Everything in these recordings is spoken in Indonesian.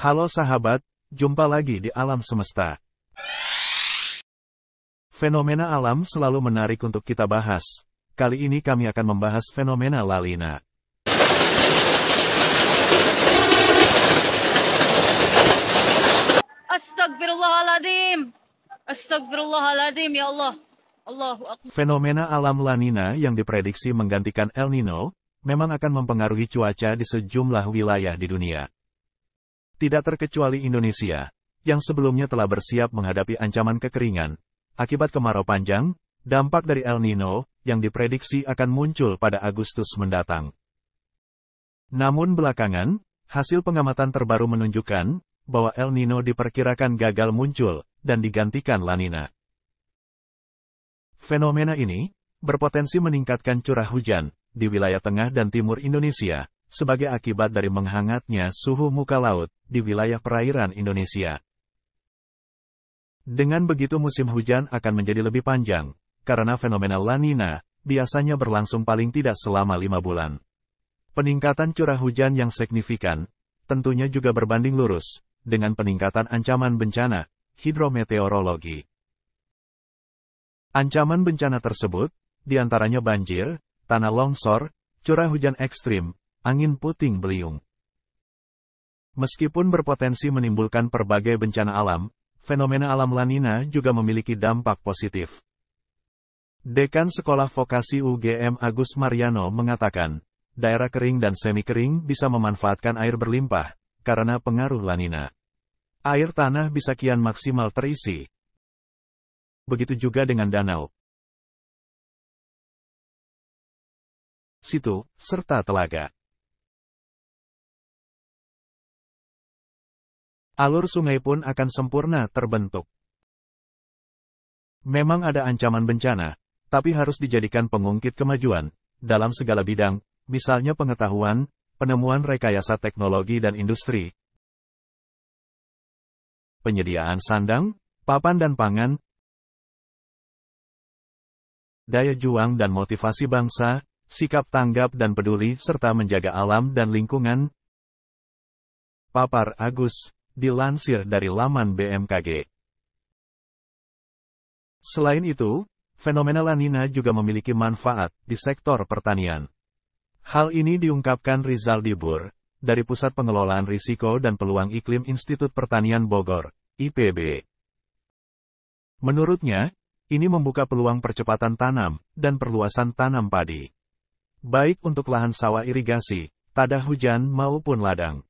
Halo sahabat, jumpa lagi di alam semesta. Fenomena alam selalu menarik untuk kita bahas. Kali ini kami akan membahas fenomena lalina. Astagfirullahaladzim. Astagfirullahaladzim ya Allah. Fenomena alam lanina yang diprediksi menggantikan El Nino memang akan mempengaruhi cuaca di sejumlah wilayah di dunia. Tidak terkecuali Indonesia, yang sebelumnya telah bersiap menghadapi ancaman kekeringan, akibat kemarau panjang, dampak dari El Nino, yang diprediksi akan muncul pada Agustus mendatang. Namun belakangan, hasil pengamatan terbaru menunjukkan, bahwa El Nino diperkirakan gagal muncul, dan digantikan La Nina. Fenomena ini, berpotensi meningkatkan curah hujan, di wilayah tengah dan timur Indonesia, sebagai akibat dari menghangatnya suhu muka laut di wilayah perairan Indonesia. Dengan begitu musim hujan akan menjadi lebih panjang, karena fenomena La Nina biasanya berlangsung paling tidak selama lima bulan. Peningkatan curah hujan yang signifikan, tentunya juga berbanding lurus, dengan peningkatan ancaman bencana, hidrometeorologi. Ancaman bencana tersebut, diantaranya banjir, tanah longsor, curah hujan ekstrim, angin puting beliung. Meskipun berpotensi menimbulkan berbagai bencana alam, fenomena alam lanina juga memiliki dampak positif. Dekan Sekolah Vokasi UGM Agus Mariano mengatakan, daerah kering dan semi-kering bisa memanfaatkan air berlimpah, karena pengaruh lanina. Air tanah bisa kian maksimal terisi. Begitu juga dengan danau, situ, serta telaga. alur sungai pun akan sempurna terbentuk. Memang ada ancaman bencana, tapi harus dijadikan pengungkit kemajuan, dalam segala bidang, misalnya pengetahuan, penemuan rekayasa teknologi dan industri, penyediaan sandang, papan dan pangan, daya juang dan motivasi bangsa, sikap tanggap dan peduli serta menjaga alam dan lingkungan. Papar Agus dilansir dari laman BMKG. Selain itu, fenomena lanina juga memiliki manfaat di sektor pertanian. Hal ini diungkapkan Rizal Dibur, dari Pusat Pengelolaan Risiko dan Peluang Iklim Institut Pertanian Bogor, IPB. Menurutnya, ini membuka peluang percepatan tanam dan perluasan tanam padi. Baik untuk lahan sawah irigasi, tadah hujan maupun ladang.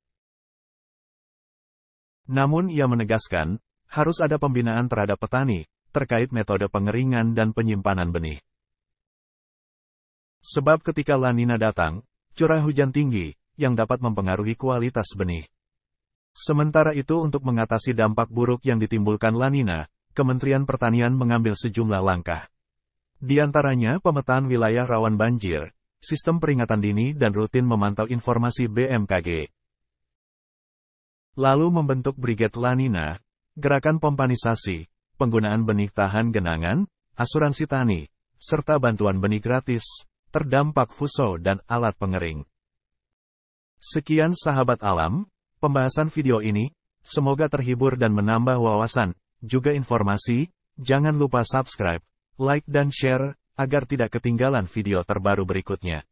Namun ia menegaskan, harus ada pembinaan terhadap petani, terkait metode pengeringan dan penyimpanan benih. Sebab ketika lanina datang, curah hujan tinggi, yang dapat mempengaruhi kualitas benih. Sementara itu untuk mengatasi dampak buruk yang ditimbulkan lanina, Kementerian Pertanian mengambil sejumlah langkah. Di antaranya pemetaan wilayah rawan banjir, sistem peringatan dini dan rutin memantau informasi BMKG lalu membentuk Brigade Lanina, gerakan pompanisasi, penggunaan benih tahan genangan, asuransi tani, serta bantuan benih gratis, terdampak fuso dan alat pengering. Sekian sahabat alam, pembahasan video ini, semoga terhibur dan menambah wawasan, juga informasi, jangan lupa subscribe, like dan share, agar tidak ketinggalan video terbaru berikutnya.